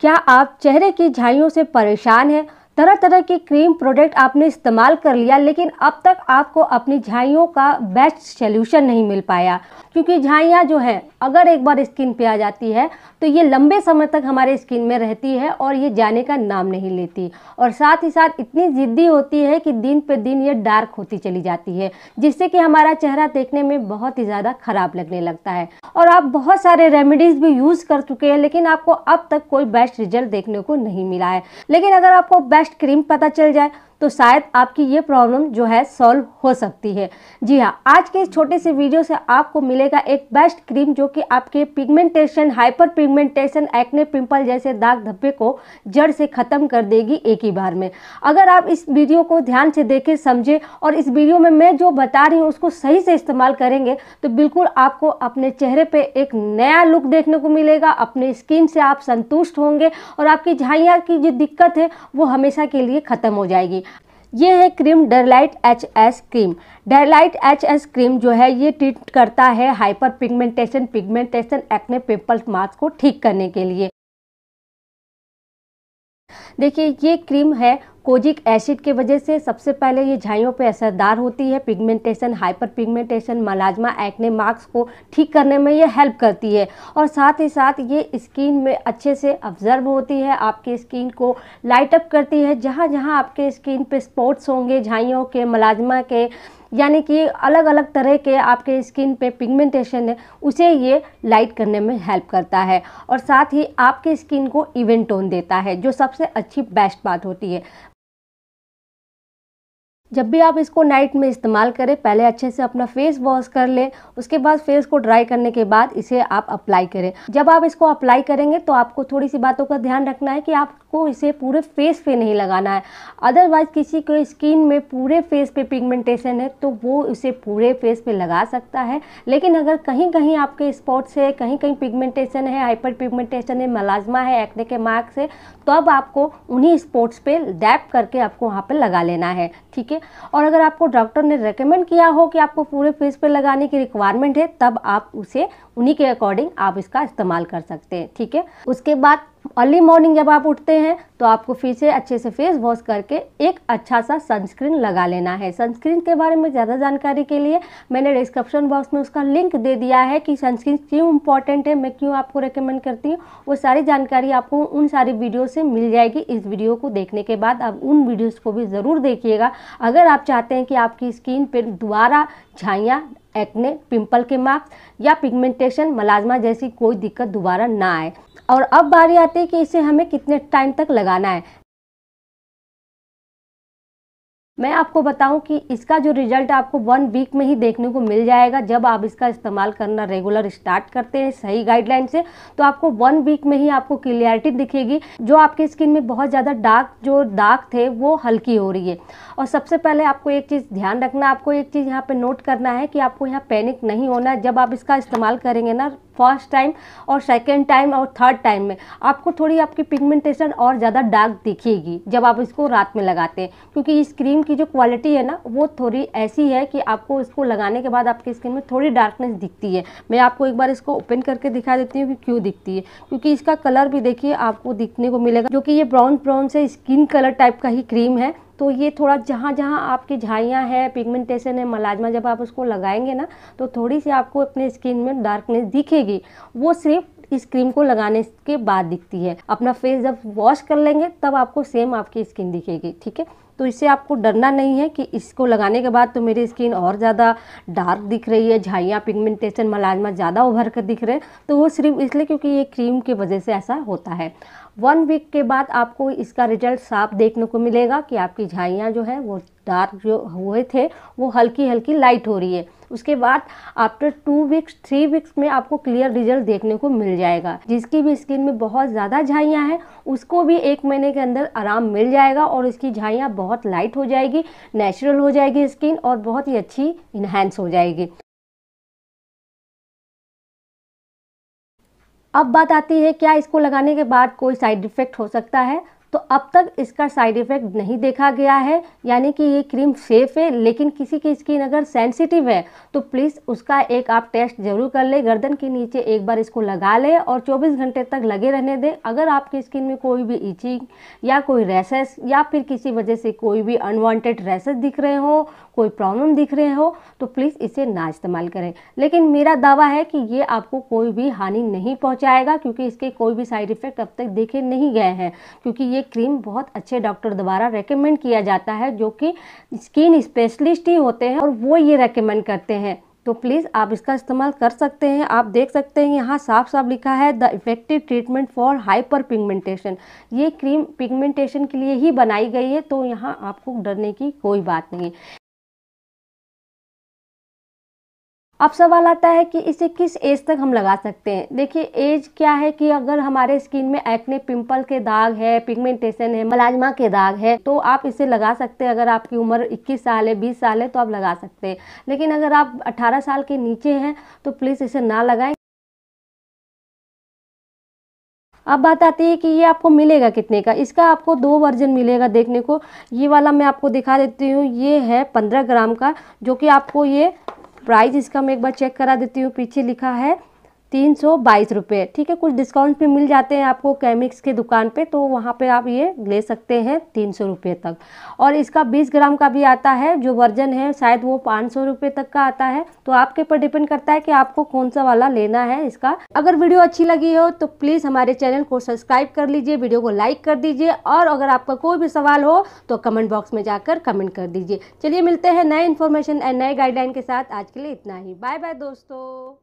क्या आप चेहरे की झाइयों से परेशान हैं तरह तरह के क्रीम प्रोडक्ट आपने इस्तेमाल कर लिया लेकिन अब तक आपको अपनी झाइयों का बेस्ट सोल्यूशन नहीं मिल पाया क्योंकि झाइयाँ जो है अगर एक बार स्किन पे आ जाती है तो ये लंबे समय तक हमारे स्किन में रहती है और ये जाने का नाम नहीं लेती और साथ ही साथ इतनी ज़िद्दी होती है कि दिन पे दिन ये डार्क होती चली जाती है जिससे कि हमारा चेहरा देखने में बहुत ही ज़्यादा ख़राब लगने लगता है और आप बहुत सारे रेमेडीज़ भी यूज़ कर चुके हैं लेकिन आपको अब तक कोई बेस्ट रिजल्ट देखने को नहीं मिला है लेकिन अगर आपको बेस्ट लास्ट क्रीम पता चल जाए तो शायद आपकी ये प्रॉब्लम जो है सॉल्व हो सकती है जी हाँ आज के इस छोटे से वीडियो से आपको मिलेगा एक बेस्ट क्रीम जो कि आपके pigmentation hyper pigmentation acne pimple जैसे दाग धब्बे को जड़ से ख़त्म कर देगी एक ही बार में अगर आप इस वीडियो को ध्यान से देखें समझें और इस वीडियो में मैं जो बता रही हूँ उसको सही से इस्तेमाल करेंगे तो बिल्कुल आपको अपने चेहरे पर एक नया लुक देखने को मिलेगा अपने स्किन से आप संतुष्ट होंगे और आपकी झाइया की जो दिक्कत है वो हमेशा के लिए ख़त्म हो जाएगी ये है cream Derlite H S cream Derlite H S cream जो है ये ट्रीट करता है hyper pigmentation pigmentation acne pimple mask को ठीक करने के लिए देखिए ये क्रीम है कोजिक एसिड के वजह से सबसे पहले ये झाइयों पे असरदार होती है pigmentation hyper pigmentation melasma acne marks को ठीक करने में ये हेल्प करती है और साथ ही साथ ये स्किन में अच्छे से ऑब्जर्व होती है आपकी स्किन को लाइट अप करती है जहाँ जहाँ आपके स्किन पे स्पॉट्स होंगे झाइयों के मलाजमा के यानी कि अलग अलग तरह के आपके स्किन पे पिगमेंटेशन है उसे ये लाइट करने में हेल्प करता है और साथ ही आपके स्किन को इवेंट टोन देता है जो सबसे अच्छी बेस्ट बात होती है जब भी आप इसको नाइट में इस्तेमाल करें पहले अच्छे से अपना फेस वॉश कर लें उसके बाद फेस को ड्राई करने के बाद इसे आप अप्लाई करें जब आप इसको अप्लाई करेंगे तो आपको थोड़ी सी बातों का ध्यान रखना है कि आप आपको इसे पूरे फेस पे नहीं लगाना है अदरवाइज़ किसी को स्किन में पूरे फेस पे पिगमेंटेशन है तो वो इसे पूरे फेस पे लगा सकता है लेकिन अगर कहीं कहीं आपके स्पॉट्स है कहीं कहीं पिगमेंटेशन है हाइपर पिगमेंटेशन है मलाजमा है एक्ने के मार्क्स है तो अब आपको उन्हीं स्पॉट्स पर डैप करके आपको वहाँ पर लगा लेना है ठीक है और अगर आपको डॉक्टर ने रिकमेंड किया हो कि आपको पूरे फेस पर लगाने की रिक्वायरमेंट है तब आप उसे उन्हीं के अकॉर्डिंग आप इसका इस्तेमाल कर सकते हैं ठीक है उसके बाद अर्ली मॉर्निंग जब आप उठते हैं तो आपको फिर से अच्छे से फेस वॉश करके एक अच्छा सा सनस्क्रीन लगा लेना है सनस्क्रीन के बारे में ज़्यादा जानकारी के लिए मैंने डिस्क्रिप्शन बॉक्स में उसका लिंक दे दिया है कि सनस्क्रीन क्यों इंपॉर्टेंट है मैं क्यों आपको रिकमेंड करती हूँ वो सारी जानकारी आपको उन सारी वीडियो से मिल जाएगी इस वीडियो को देखने के बाद आप उन वीडियोज़ को भी ज़रूर देखिएगा अगर आप चाहते हैं कि आपकी स्किन पर दोबारा झाइयाँ एक्ने पिंपल के मार्क्स या पिगमेंटेशन मलाजमा जैसी कोई दिक्कत दोबारा ना आए और अब बारी आती है कि इसे हमें कितने टाइम तक लगाना है मैं आपको बताऊं कि इसका जो रिजल्ट आपको वन वीक में ही देखने को मिल जाएगा जब आप इसका इस्तेमाल करना रेगुलर स्टार्ट करते हैं सही गाइडलाइन से तो आपको वन वीक में ही आपको क्लियरिटी दिखेगी जो आपके स्किन में बहुत ज़्यादा डार्क जो दाग थे वो हल्की हो रही है और सबसे पहले आपको एक चीज़ ध्यान रखना आपको एक चीज़ यहाँ पर नोट करना है कि आपको यहाँ पैनिक नहीं होना जब आप इसका इस्तेमाल करेंगे ना फर्स्ट टाइम और सेकेंड टाइम और थर्ड टाइम में आपको थोड़ी आपकी पिगमेंटेशन और ज़्यादा डार्क दिखेगी जब आप इसको रात में लगाते हैं क्योंकि इस क्रीम की जो क्वालिटी है ना वो थोड़ी ऐसी है कि आपको इसको लगाने के बाद आपकी स्किन में थोड़ी डार्कनेस दिखती है मैं आपको एक बार इसको ओपन करके दिखा देती हूँ कि क्यों दिखती है क्योंकि इसका कलर भी देखिए आपको दिखने को मिलेगा क्योंकि ये ब्राउन ब्राउन से स्किन कलर टाइप का ही क्रीम है तो ये थोड़ा जहाँ जहाँ आपकी झाइयाँ हैं पिगमेंटेशन है मलाजमा जब आप उसको लगाएंगे ना तो थोड़ी सी आपको अपने स्किन में डार्कनेस दिखेगी वो सिर्फ इस क्रीम को लगाने के बाद दिखती है अपना फेस जब वॉश कर लेंगे तब आपको सेम आपकी स्किन दिखेगी ठीक है तो इससे आपको डरना नहीं है कि इसको लगाने के बाद तो मेरी स्किन और ज़्यादा डार्क दिख रही है झाइयाँ पिगमेंटेशन मलाजमा ज़्यादा उभर कर दिख रहे हैं तो वो सिर्फ इसलिए क्योंकि ये क्रीम की वजह से ऐसा होता है वन वीक के बाद आपको इसका रिजल्ट साफ देखने को मिलेगा कि आपकी झाइयाँ जो है वो डार्क जो हुए थे वो हल्की हल्की लाइट हो रही है उसके बाद after two weeks three weeks में आपको क्लियर रिजल्ट देखने को मिल जाएगा जिसकी भी स्किन में बहुत ज़्यादा झाइयाँ हैं उसको भी एक महीने के अंदर आराम मिल जाएगा और उसकी झाइयाँ बहुत लाइट हो जाएगी नेचुरल हो जाएगी स्किन और बहुत ही अच्छी इन्हेंस हो जाएगी अब बात आती है क्या इसको लगाने के बाद कोई साइड इफ़ेक्ट हो सकता है तो अब तक इसका साइड इफ़ेक्ट नहीं देखा गया है यानी कि ये क्रीम सेफ़ है लेकिन किसी की स्किन अगर सेंसिटिव है तो प्लीज़ उसका एक आप टेस्ट ज़रूर कर लें गर्दन के नीचे एक बार इसको लगा लें और 24 घंटे तक लगे रहने दें अगर आपकी स्किन में कोई भी इचिंग या कोई रेसेस या फिर किसी वजह से कोई भी अनवांटेड रेसेस दिख रहे हो कोई प्रॉब्लम दिख रहे हो तो प्लीज़ इसे ना इस्तेमाल करें लेकिन मेरा दावा है कि ये आपको कोई भी हानि नहीं पहुँचाएगा क्योंकि इसके कोई भी साइड इफ़ेक्ट अब तक देखे नहीं गए हैं क्योंकि ये क्रीम बहुत अच्छे डॉक्टर द्वारा रेकमेंड किया जाता है जो कि स्किन स्पेशलिस्ट ही होते हैं और वो ये रेकमेंड करते हैं तो प्लीज़ आप इसका इस्तेमाल कर सकते हैं आप देख सकते हैं यहाँ साफ साफ लिखा है the effective treatment for hyper pigmentation ये क्रीम पिगमेंटेशन के लिए ही बनाई गई है तो यहाँ आपको डरने की कोई बात नहीं अब सवाल आता है कि इसे किस एज तक हम लगा सकते हैं देखिए एज क्या है कि अगर हमारे स्किन में एक्ने पिंपल के दाग है पिगमेंटेशन है मलाजमा के दाग है तो आप इसे लगा सकते हैं अगर आपकी उम्र 21 साल है 20 साल है तो आप लगा सकते हैं लेकिन अगर आप 18 साल के नीचे हैं तो प्लीज़ इसे ना लगाएं अब बात आती है कि ये आपको मिलेगा कितने का इसका आपको दो वर्जन मिलेगा देखने को ये वाला मैं आपको दिखा देती हूँ ये है पंद्रह ग्राम का जो कि आपको ये प्राइस इसका मैं एक बार चेक करा देती हूँ पीछे लिखा है तीन सौ बाईस रुपये ठीक है कुछ डिस्काउंट भी मिल जाते हैं आपको केमिक्स के दुकान पे तो वहाँ पे आप ये ले सकते हैं तीन सौ रुपये तक और इसका बीस ग्राम का भी आता है जो वर्जन है शायद वो पाँच सौ रुपये तक का आता है तो आपके ऊपर डिपेंड करता है कि आपको कौन सा वाला लेना है इसका अगर वीडियो अच्छी लगी हो तो प्लीज़ हमारे चैनल को सब्सक्राइब कर लीजिए वीडियो को लाइक कर दीजिए और अगर आपका कोई भी सवाल हो तो कमेंट बॉक्स में जाकर कमेंट कर दीजिए चलिए मिलते हैं नए इन्फॉर्मेशन एंड नए गाइडलाइन के साथ आज के लिए इतना ही बाय बाय दोस्तों